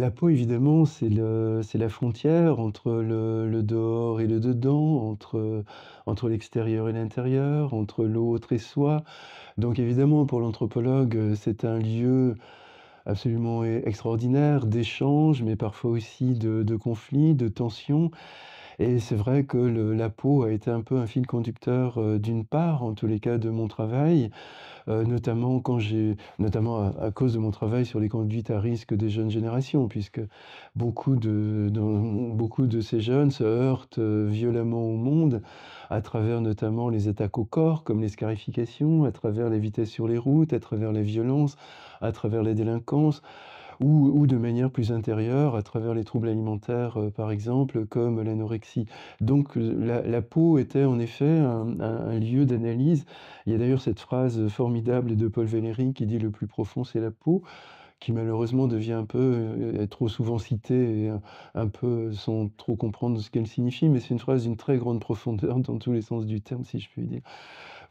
La peau, évidemment, c'est la frontière entre le, dehors et le dedans, entre, l'extérieur et l'intérieur, entre l'autre et soi. Donc, évidemment, pour l'anthropologue, c'est un lieu absolument extraordinaire d'échanges, mais parfois aussi de, de conflits, de tensions. Et c'est vrai que la peau a été un peu un fil conducteur, euh, d'une part, en tous les cas, de mon travail, euh, notamment quand notamment à cause de mon travail sur les conduites à risque des jeunes générations, puisque beaucoup de beaucoup de ces jeunes se heurtent, euh, violemment au monde à travers notamment les attaques au corps, comme les scarifications, à travers les vitesses sur les routes, à travers les violences, à travers les délinquances ou, ou, de manière plus intérieure à travers les troubles alimentaires, euh, par exemple, comme l'anorexie. Donc la, peau était en effet un, lieu d'analyse. Il y a d'ailleurs cette phrase formidable de Paul Valéry qui dit le plus profond, c'est la peau qui malheureusement devient un peu euh, trop souvent citée et un peu sans trop comprendre ce qu'elle signifie, mais c'est une phrase d'une très grande profondeur dans tous les sens du terme, si je puis dire.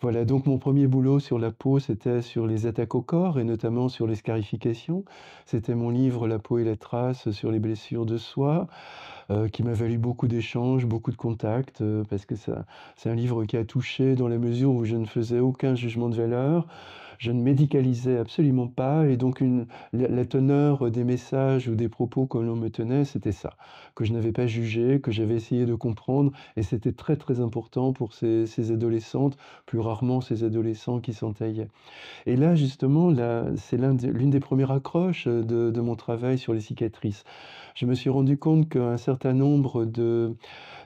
Voilà, donc mon premier boulot sur la peau, c'était sur les attaques au corps et notamment sur les scarifications. C'était mon livre La peau et la trace sur les blessures de soi euh, » qui m'a valu beaucoup d'échanges, beaucoup de contacts, euh, parce que c'est un livre qui a touché dans la mesure où je ne faisais aucun jugement de valeur je ne médicalisais absolument pas, et donc la, teneur des messages ou des propos que l'on me tenait, c'était ça, que je n'avais pas jugé, que j'avais essayé de comprendre, et c'était très très important pour ces, adolescentes, plus rarement ces adolescents qui s'entaillaient. Et là, justement, c'est l'une des premières accroches de, mon travail sur les cicatrices. Je me suis rendu compte qu'un certain nombre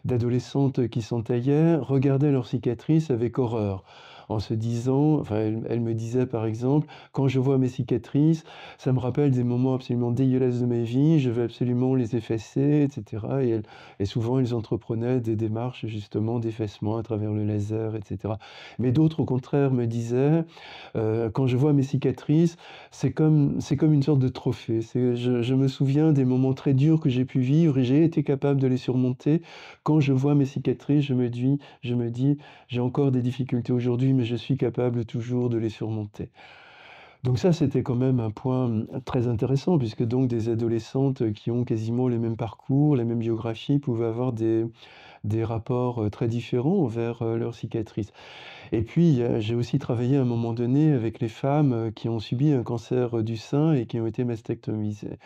d'adolescentes qui s'entaillaient regardaient leurs cicatrices avec horreur en se disant, enfin, elle, me disait par exemple, quand je vois mes cicatrices, ça me rappelle des moments absolument dégueulasses de ma vie, je veux absolument les effacer, etc. Et, souvent, ils entreprenaient des démarches justement d'effacement à travers le laser, etc. Mais d'autres, au contraire, me disaient, euh, quand je vois mes cicatrices, c'est comme, comme une sorte de trophée. Je, je me souviens des moments très durs que j'ai pu vivre et j'ai été capable de les surmonter. Quand je vois mes cicatrices, je me dis, je me dis, j'ai encore des difficultés aujourd'hui, je suis capable toujours de les surmonter. Donc ça, c'était quand même un point euh, très intéressant, puisque donc des adolescentes qui ont quasiment les mêmes parcours, les mêmes biographies, pouvaient avoir des, des rapports euh, très différents vers euh, leurs cicatrices. Et puis, j'ai aussi travaillé à un moment donné avec les femmes euh, qui ont subi un cancer du sein et qui ont été mastectomisées.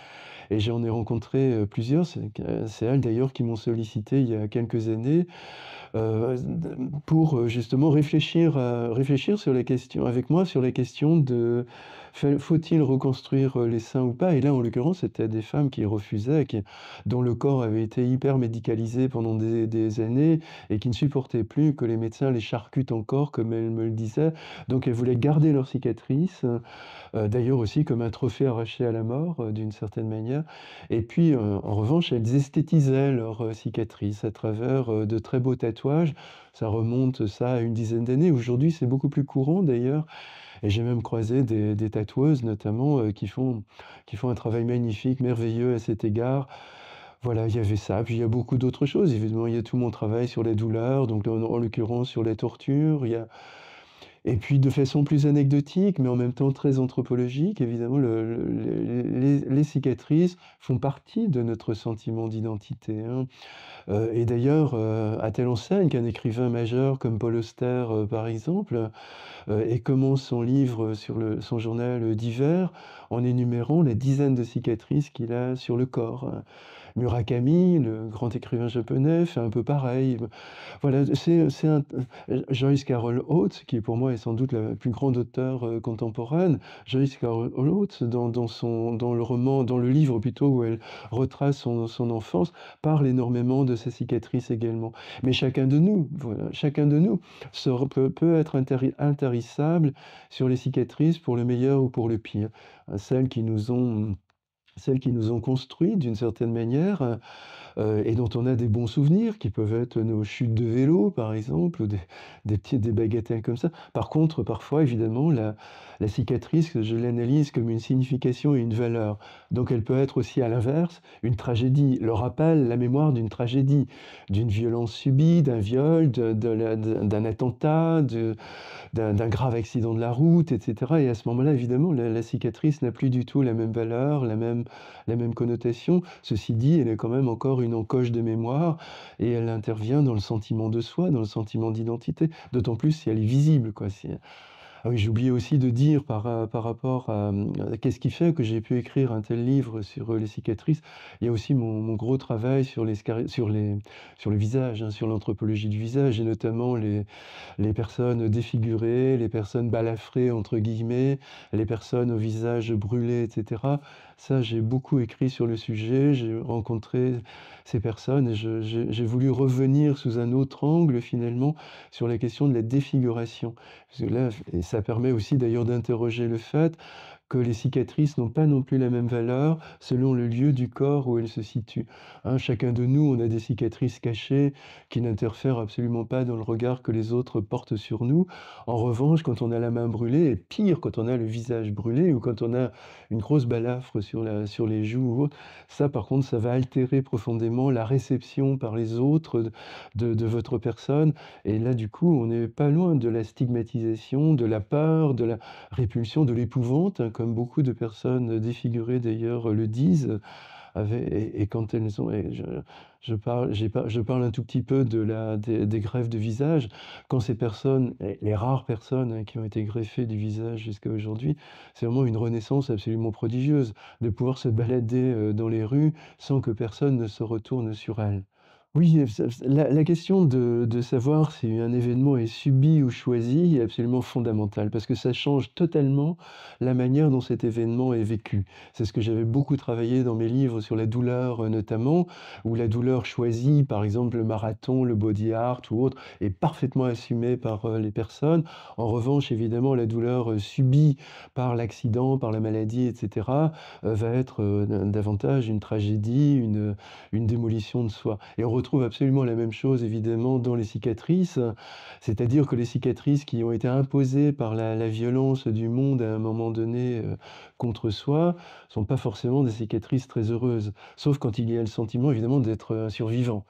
Et j'en ai rencontré plusieurs. C'est elles d'ailleurs qui m'ont sollicité il y a quelques années pour justement réfléchir, réfléchir sur les questions, avec moi sur les questions de faut-il reconstruire euh, les seins ou pas Et là, en l'occurrence, c'était des femmes qui refusaient, dont le corps avait été hyper médicalisé pendant des, années et qui ne supportaient plus que les médecins les charcutent encore, comme elles me le disaient. Donc elles voulaient garder leurs cicatrices, euh, d'ailleurs aussi comme un trophée arraché à la mort, euh, d'une certaine manière. Et puis, en revanche, elles esthétisaient leurs cicatrices à travers de très beaux tatouages. Ça remonte ça à une dizaine d'années. Aujourd'hui, c'est beaucoup plus courant d'ailleurs. Et j'ai même croisé des, tatoueuses, notamment, euh, qui, font, qui font un travail magnifique, merveilleux à cet égard. Voilà, il y avait ça. Puis il y a beaucoup d'autres choses. Évidemment, il y a tout mon travail sur les douleurs, donc en, l'occurrence sur les tortures. Et puis de façon plus anecdotique, mais en même temps très anthropologique, évidemment, les, cicatrices font partie de notre sentiment d'identité. Hein. Euh, et d'ailleurs, euh, à telle enseigne qu'un écrivain majeur comme Paul Auster, euh, par exemple, et commence son livre sur son journal d'hiver en énumérant les dizaines de cicatrices qu'il a sur le corps. Hein. Murakami, le grand écrivain japonais, fait un peu pareil. Voilà, c'est Joyce Carol Oates, qui pour moi est sans doute la plus grande auteure euh, contemporaine. Joyce Carol Oates, dans, son, dans le roman, dans le livre plutôt, où elle retrace son, enfance, parle énormément de ses cicatrices également. Mais chacun de nous, chacun de nous peut, peut, être intarissable sur les cicatrices pour le meilleur ou pour le pire. Celles qui nous ont celles qui nous ont construit d'une certaine manière euh, euh, et dont on a des bons souvenirs, qui peuvent être nos chutes de vélo, par exemple, ou des, des des bagatelles comme ça. Par contre, parfois, évidemment, la, cicatrice, je l'analyse comme une signification et une valeur. Donc elle peut être aussi, à l'inverse, une tragédie, le rappel, la mémoire d'une tragédie, d'une violence subie, d'un viol, d'un de attentat, d'un grave accident de la route, etc. Et à ce moment-là, évidemment, la cicatrice n'a plus du tout la même valeur, la même la même connotation. Ceci dit, elle est quand même encore une encoche de mémoire et elle intervient dans le sentiment de soi, dans le sentiment d'identité, d'autant plus si elle est visible. Quoi, hein. ah oui, j'ai oublié aussi de dire par, euh, par rapport euh, à, qu'est-ce qui fait que j'ai pu écrire un tel livre sur euh, les cicatrices. Il y a aussi mon, gros travail sur, les, sur, les, sur le visage, hein, sur l'anthropologie du visage, et notamment les, les personnes défigurées, les personnes balafrées, entre guillemets, les personnes au visage brûlé, etc. Ça, j'ai beaucoup écrit sur le sujet, j'ai rencontré ces personnes et j'ai voulu revenir sous un autre angle finalement sur la question de la défiguration. et ça permet aussi d'ailleurs d'interroger le fait que les cicatrices n'ont pas non plus la même valeur selon le lieu du corps où elles se situent. Hein, chacun de nous, on a des cicatrices cachées qui n'interfèrent absolument pas dans le regard que les autres portent sur nous. En revanche, quand on a la main brûlée, et pire, quand on a le visage brûlé ou quand on a une grosse balafre sur, la, sur les joues ça par contre, ça va altérer profondément la réception par les autres de, votre personne. Et là, du coup, on n'est pas loin de la stigmatisation, de la peur, de la répulsion, de l'épouvante. Hein, comme beaucoup de personnes défigurées d'ailleurs le disent, et, quand elles ont, je, parle, un tout petit peu de la, des, greffes de visage, quand ces personnes, les rares personnes hein, qui ont été greffées du visage jusqu'à aujourd'hui, c'est vraiment une renaissance absolument prodigieuse de pouvoir se balader euh, dans les rues sans que personne ne se retourne sur elles. Oui, la, question de, savoir si un événement est subi ou choisi est absolument fondamentale parce que ça change totalement la manière dont cet événement est vécu. C'est ce que j'avais beaucoup travaillé dans mes livres sur la douleur euh, notamment, où la douleur choisie, par exemple le marathon, le body art ou autre, est parfaitement assumée par euh, les personnes. En revanche, évidemment, la douleur euh, subie par l'accident, par la maladie, etc., va être davantage une tragédie, une, une démolition de soi. Et trouve absolument la même chose, évidemment, dans les cicatrices. C'est-à-dire que les cicatrices qui ont été imposées par la, violence du monde à un moment donné euh, contre soi sont pas forcément des cicatrices très heureuses, sauf quand il y a le sentiment, évidemment, d'être un euh, survivant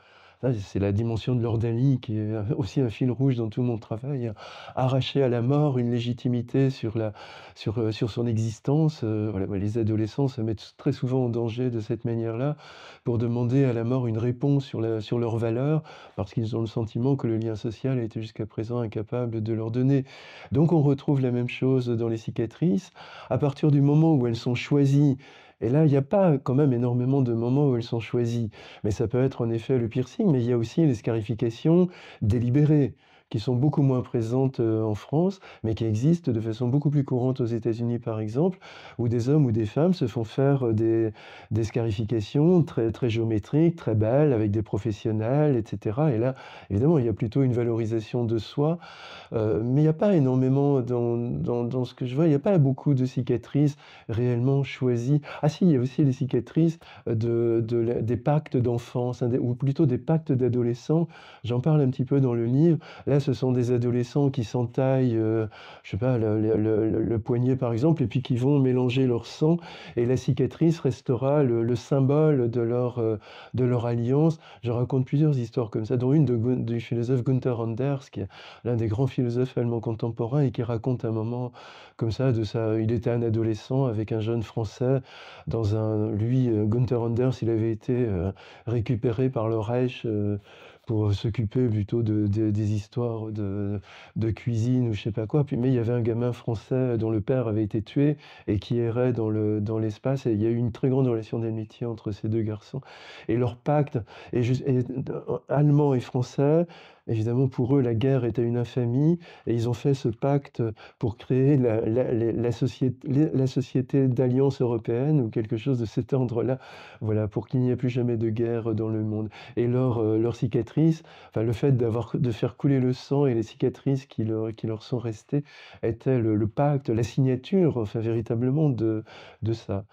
c'est la dimension de l'ordalie qui est aussi un fil rouge dans tout mon travail. Arracher à la mort une légitimité sur, la, sur, euh, son existence. Euh, les adolescents se mettent très souvent en danger de cette manière-là pour demander à la mort une réponse sur, la, sur leur valeur parce qu'ils ont le sentiment que le lien social a été jusqu'à présent incapable de leur donner. Donc on retrouve la même chose dans les cicatrices. À partir du moment où elles sont choisies et là, il n'y a pas quand même énormément de moments où elles sont choisies. Mais ça peut être en effet le piercing, mais il y a aussi les scarifications délibérées qui sont beaucoup moins présentes euh, en France, mais qui existent de façon beaucoup plus courante aux États-Unis, par exemple, où des hommes ou des femmes se font faire euh, des, des scarifications très, très géométriques, très belles, avec des professionnels, etc. Et là, évidemment, il y a plutôt une valorisation de soi, euh, mais il n'y a pas énormément dans, dans, ce que je vois, il n'y a pas beaucoup de cicatrices réellement choisies. Ah si, il y a aussi les cicatrices de, de des pactes d'enfance, hein, ou plutôt des pactes d'adolescents. J'en parle un petit peu dans le livre ce sont des adolescents qui s'entaillent, euh, je sais pas, le, poignet par exemple, et puis qui vont mélanger leur sang, et la cicatrice restera le, symbole de leur, euh, de leur alliance. Je raconte plusieurs histoires comme ça, dont une de, du philosophe Gunther Anders, qui est l'un des grands philosophes allemands contemporains, et qui raconte un moment comme ça, de ça, il était un adolescent avec un jeune français, dans un, lui, euh, Gunther Anders, il avait été récupéré par le Reich pour euh, s'occuper plutôt de, des histoires de, de, cuisine ou je sais pas quoi. Puis, mais il y avait un gamin français dont le père avait été tué et qui errait dans, le, dans l'espace. Et il y a eu une très grande relation d'amitié entre ces deux garçons. Et leur pacte, euh, allemand et français, Évidemment, pour eux, la guerre était une infamie et ils ont fait ce pacte pour créer la, société, la société d'alliance européenne ou quelque chose de cet ordre-là, voilà, pour qu'il n'y ait plus jamais de guerre dans le monde. Et leurs euh, leur cicatrice, enfin, le fait d'avoir, de faire couler le sang et les cicatrices qui leur, sont restées était le, pacte, la signature, enfin, véritablement de ça.